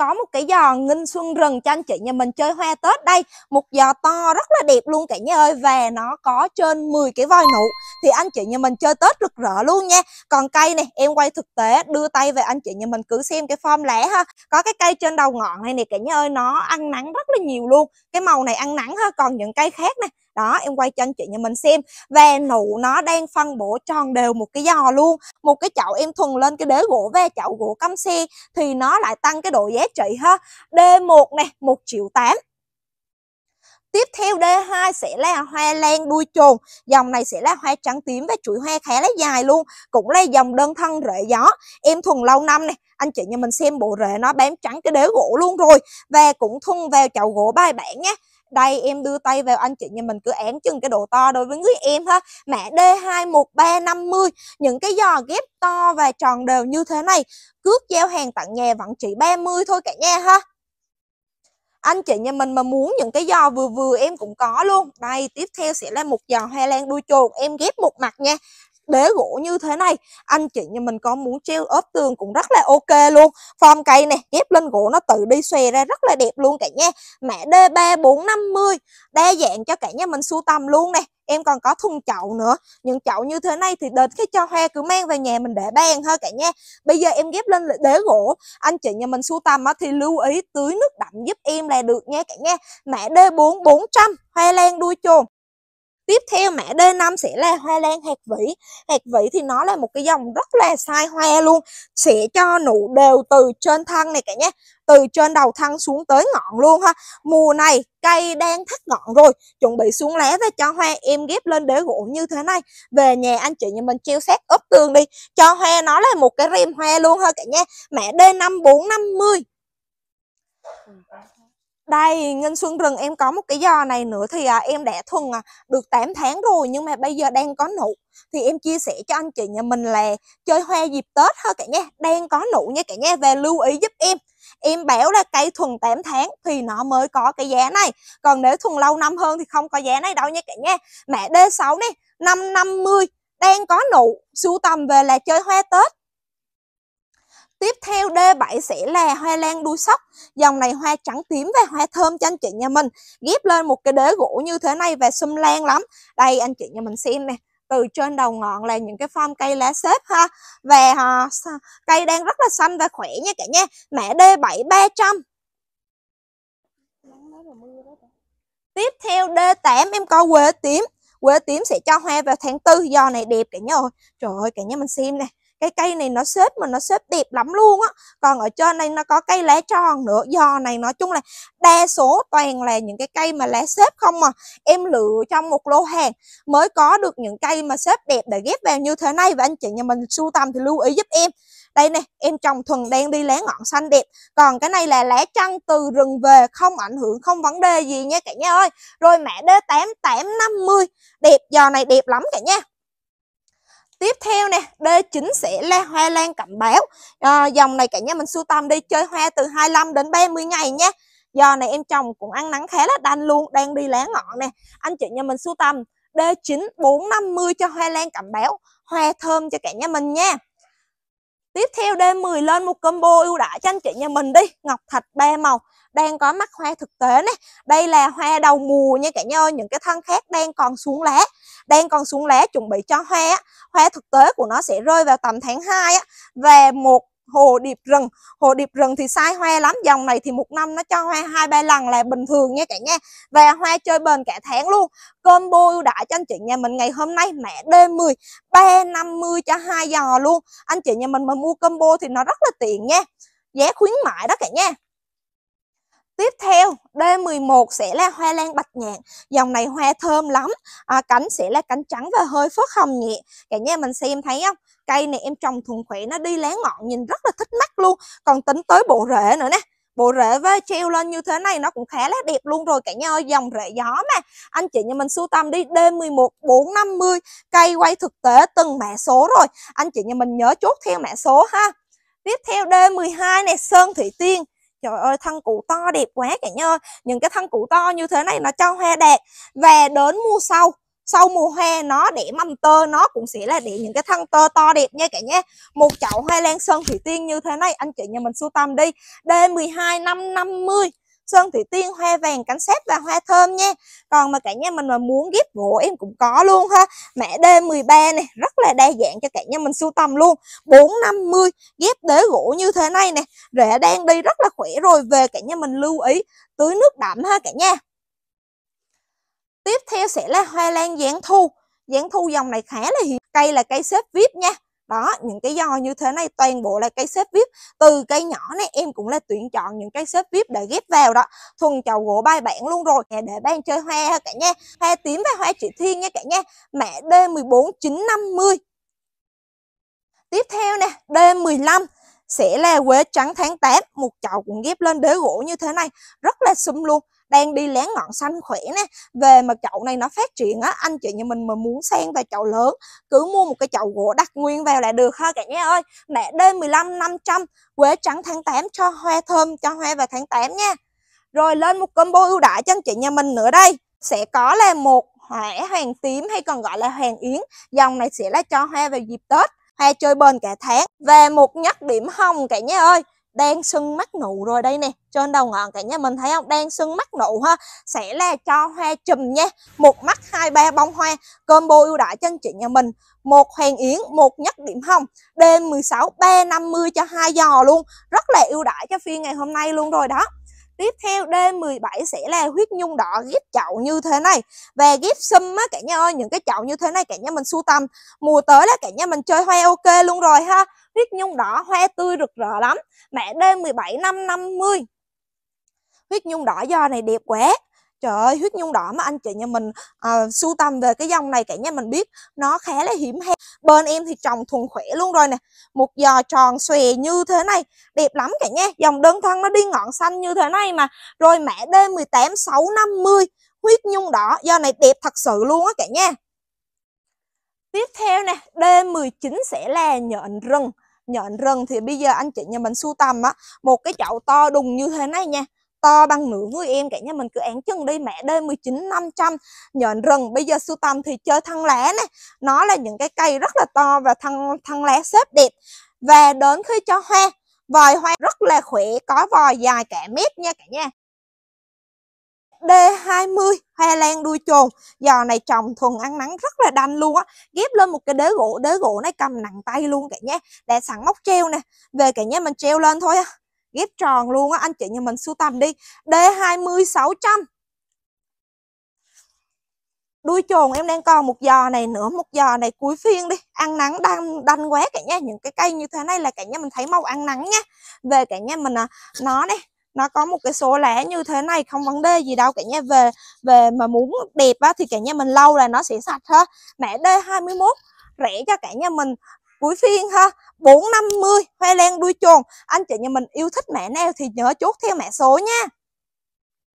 có một cái giò nghinh xuân rừng cho anh chị nhà mình chơi hoa Tết đây Một giò to rất là đẹp luôn cả nhà ơi Và nó có trên 10 cái voi nụ Thì anh chị nhà mình chơi Tết rực rỡ luôn nha Còn cây này em quay thực tế đưa tay về anh chị nhà mình cứ xem cái form lẻ ha Có cái cây trên đầu ngọn này nè cả nhà ơi nó ăn nắng rất là nhiều luôn Cái màu này ăn nắng ha Còn những cây khác nè đó em quay cho anh chị nhà mình xem và nụ nó đang phân bổ tròn đều một cái giò luôn một cái chậu em thuần lên cái đế gỗ ve chậu gỗ căm xe thì nó lại tăng cái độ giá trị ha D1 này một triệu tám Tiếp theo D2 sẽ là hoa lan đuôi trồn Dòng này sẽ là hoa trắng tím với chuỗi hoa khá là dài luôn Cũng là dòng đơn thân rễ gió Em thuần lâu năm này Anh chị nhà mình xem bộ rễ nó bám trắng cái đế gỗ luôn rồi Và cũng thuần vào chậu gỗ bài bản nhé đây em đưa tay vào anh chị nhà mình cứ án chừng cái độ to đối với người em ha mẹ d hai một ba năm mươi những cái giò ghép to và tròn đều như thế này cước giao hàng tặng nhà vẫn chỉ 30 thôi cả nhà ha anh chị nhà mình mà muốn những cái giò vừa vừa em cũng có luôn đây tiếp theo sẽ là một giò hoa lan đuôi chuột em ghép một mặt nha đế gỗ như thế này anh chị nhà mình có muốn treo ốp tường cũng rất là ok luôn form cây này ghép lên gỗ nó tự đi xòe ra rất là đẹp luôn cả nha mã d ba bốn năm mươi đa dạng cho cả nhà mình sưu tầm luôn nè em còn có thùng chậu nữa những chậu như thế này thì đến khi cho hoa cứ mang về nhà mình để bàn thôi cả nhà bây giờ em ghép lên đế gỗ anh chị nhà mình sưu tầm thì lưu ý tưới nước đậm giúp em là được nha cả nhà mã d bốn bốn trăm hoa lan đuôi chồn tiếp theo mã D5 sẽ là hoa lan hạt vĩ hạt vĩ thì nó là một cái dòng rất là sai hoa luôn sẽ cho nụ đều từ trên thân này cả nhé từ trên đầu thân xuống tới ngọn luôn ha mùa này cây đang thắt ngọn rồi chuẩn bị xuống lá và cho hoa em ghép lên đế gỗ như thế này về nhà anh chị nhà mình treo sát ốp tường đi cho hoa nó là một cái rem hoa luôn ha cả nhé. mã D5 450 đây Ngân Xuân Rừng em có một cái giò này nữa thì à, em đã thuần à, được 8 tháng rồi nhưng mà bây giờ đang có nụ thì em chia sẻ cho anh chị nhà mình là chơi hoa dịp Tết thôi cả nha đang có nụ nha cả nha về lưu ý giúp em em bảo là cây thuần 8 tháng thì nó mới có cái giá này còn nếu thuần lâu năm hơn thì không có giá này đâu nha cả nha mẹ D6 này 550 đang có nụ sưu tầm về là chơi hoa Tết Tiếp theo D7 sẽ là hoa lan đuôi sóc. Dòng này hoa trắng tím và hoa thơm cho anh chị nhà mình. Ghép lên một cái đế gỗ như thế này và xum lan lắm. Đây anh chị nhà mình xem nè. Từ trên đầu ngọn là những cái form cây lá xếp ha. Và à, cây đang rất là xanh và khỏe nha cả nha. mẹ D7 300. Tiếp theo D8 em có quế tím. Quế tím sẽ cho hoa vào tháng 4. Do này đẹp cả nhà ơi. Trời ơi cả nhà mình xem nè cái cây này nó xếp mà nó xếp đẹp lắm luôn á còn ở trên đây nó có cây lá tròn nữa giò này nói chung là đa số toàn là những cái cây mà lá xếp không à em lựa trong một lô hàng mới có được những cây mà xếp đẹp để ghép vào như thế này và anh chị nhà mình sưu tầm thì lưu ý giúp em đây nè em trồng thuần đen đi lá ngọn xanh đẹp còn cái này là lá trăng từ rừng về không ảnh hưởng không vấn đề gì nha cả nhà ơi rồi mã d tám tám năm mươi đẹp giò này đẹp lắm cả nha Tiếp theo nè, D9 sẽ là hoa lan cẩm báo. À, ờ, dòng này cả nhà mình sưu tầm đi chơi hoa từ 25 đến 30 ngày nha. giờ này em chồng cũng ăn nắng khá là đanh luôn, đang đi lá ngọn nè. Anh chị nhà mình sưu tầm D9 450 cho hoa lan cẩm báo, hoa thơm cho cả nhà mình nha. Tiếp theo D10 lên một combo ưu đãi cho anh chị nhà mình đi, ngọc thạch ba màu đang có mắt hoa thực tế này đây là hoa đầu mùa nha cả nhà ơi những cái thân khác đang còn xuống lá đang còn xuống lá chuẩn bị cho hoa hoa thực tế của nó sẽ rơi vào tầm tháng 2 và một hồ điệp rừng hồ điệp rừng thì sai hoa lắm dòng này thì một năm nó cho hoa hai ba lần là bình thường nha cả nhà và hoa chơi bền cả tháng luôn combo ưu đãi cho anh chị nhà mình ngày hôm nay mẹ D10 350 cho hai giò luôn anh chị nhà mình mà mua combo thì nó rất là tiện nha giá khuyến mại đó cả nhà Tiếp theo, D11 sẽ là hoa lan bạch nhạn. Dòng này hoa thơm lắm. À, cánh sẽ là cánh trắng và hơi phớt hồng nhẹ. Cả nhà mình xem thấy không? Cây này em trồng thuần khỏe, nó đi lá ngọn, nhìn rất là thích mắt luôn. Còn tính tới bộ rễ nữa nè bộ rễ với treo lên như thế này nó cũng khá là đẹp luôn rồi cả nhà ơi dòng rễ gió mà anh chị nhà mình sưu tầm đi D11 450 cây quay thực tế từng mã số rồi anh chị nhà mình nhớ chốt theo mã số ha tiếp theo D12 này Sơn Thủy Tiên trời ơi thân củ to đẹp quá cả nhơ những cái thân củ to như thế này nó cho hoa đẹp và đến mùa sau sau mùa hoa nó để mầm tơ nó cũng sẽ là để những cái thân tơ to đẹp nha cả nhé một chậu hoa lan sơn thủy tiên như thế này anh chị nhà mình sưu tầm đi D12 550 sơn thủy tiên hoa vàng cánh xếp và hoa thơm nha còn mà cả nhà mình mà muốn ghép gỗ em cũng có luôn ha mẹ D13 này rất là đa dạng cho cả nhà mình sưu tầm luôn 450 ghép đế gỗ như thế này nè rễ đang đi rất là khỏe rồi về cả nhà mình lưu ý tưới nước đậm ha cả nhà tiếp theo sẽ là hoa lan giáng thu giáng thu dòng này khá là hiếm cây là cây xếp vip nha đó những cái do như thế này toàn bộ là cây xếp vip từ cây nhỏ này em cũng là tuyển chọn những cây xếp vip để ghép vào đó thuần chậu gỗ bài bản luôn rồi để ban chơi hoa ha cả nha hoa tím và hoa chị thiên nha cả nha mẹ d 14 950 tiếp theo nè d 15 sẽ là quế trắng tháng 8 một chậu cũng ghép lên đế gỗ như thế này rất là sum luôn đang đi lén ngọn xanh khỏe nè về mà chậu này nó phát triển á anh chị nhà mình mà muốn sang vào chậu lớn cứ mua một cái chậu gỗ đặt nguyên vào là được ha cả nhà ơi mẹ D15 500 quế trắng tháng 8 cho hoa thơm cho hoa vào tháng 8 nha rồi lên một combo ưu đãi cho anh chị nhà mình nữa đây sẽ có là một hỏa hoàng tím hay còn gọi là hoàng yến dòng này sẽ là cho hoa vào dịp tết hoa chơi bền cả tháng và một nhắc điểm hồng cả nhà ơi đang sưng mắt nụ rồi đây nè trên đầu ngọn cả nhà mình thấy không đang sưng mắt nụ ha sẽ là cho hoa chùm nha một mắt hai ba bông hoa combo ưu đãi cho anh chị nhà mình một hoàng yến một nhất điểm hồng đêm 16 350 cho hai giò luôn rất là ưu đãi cho phiên ngày hôm nay luôn rồi đó Tiếp theo D17 sẽ là huyết nhung đỏ ghép chậu như thế này Và ghép sum á cả nhà ơi Những cái chậu như thế này cả nhà mình sưu tầm Mùa tới là cả nhà mình chơi hoa ok luôn rồi ha huyết nhung đỏ hoa tươi rực rỡ lắm mẹ D17 550 huyết nhung đỏ do này đẹp quá Trời ơi, huyết nhung đỏ mà anh chị nhà mình uh, sưu tầm về cái dòng này cả nhà mình biết nó khá là hiếm hoi. Bên em thì trồng thuần khỏe luôn rồi nè. Một giò tròn xòe như thế này, đẹp lắm cả nha. Dòng đơn thân nó đi ngọn xanh như thế này mà. Rồi mã D18650 huyết nhung đỏ, do này đẹp thật sự luôn á cả nha. Tiếp theo nè, D19 sẽ là nhện rừng. Nhện rừng thì bây giờ anh chị nhà mình sưu tầm á, một cái chậu to đùng như thế này nha. To bằng nửa người em cả nhà mình cứ án chân đi mẹ D19 500 nhện rừng bây giờ sưu tầm thì chơi thăng lá này Nó là những cái cây rất là to và thăng thăng lá xếp đẹp Và đến khi cho hoa Vòi hoa rất là khỏe, có vòi dài cả mét nha cả nhà D20 hoa lan đuôi chồn giò này trồng thuần ăn nắng rất là đanh luôn á ghép lên một cái đế gỗ đế gỗ này cầm nặng tay luôn cả nhé đã sẵn móc treo nè về cả nhé mình treo lên thôi á ghép tròn luôn á anh chị nhà mình sưu tầm đi D20 600 đuôi chồn em đang còn một giò này nữa một giò này cuối phiên đi ăn nắng đang đanh quá cả nhé những cái cây như thế này là cả nhà mình thấy màu ăn nắng nha về cả nhà mình à, nó đây nó có một cái số lá như thế này không vấn đề gì đâu cả nhà về về mà muốn đẹp á, thì cả nhà mình lâu là nó sẽ sạch ha mã D21 rẻ cho cả nhà mình cuối phiên ha 450 hoa lan đuôi chuồn anh chị nhà mình yêu thích mẹ nào thì nhớ chốt theo mẹ số nha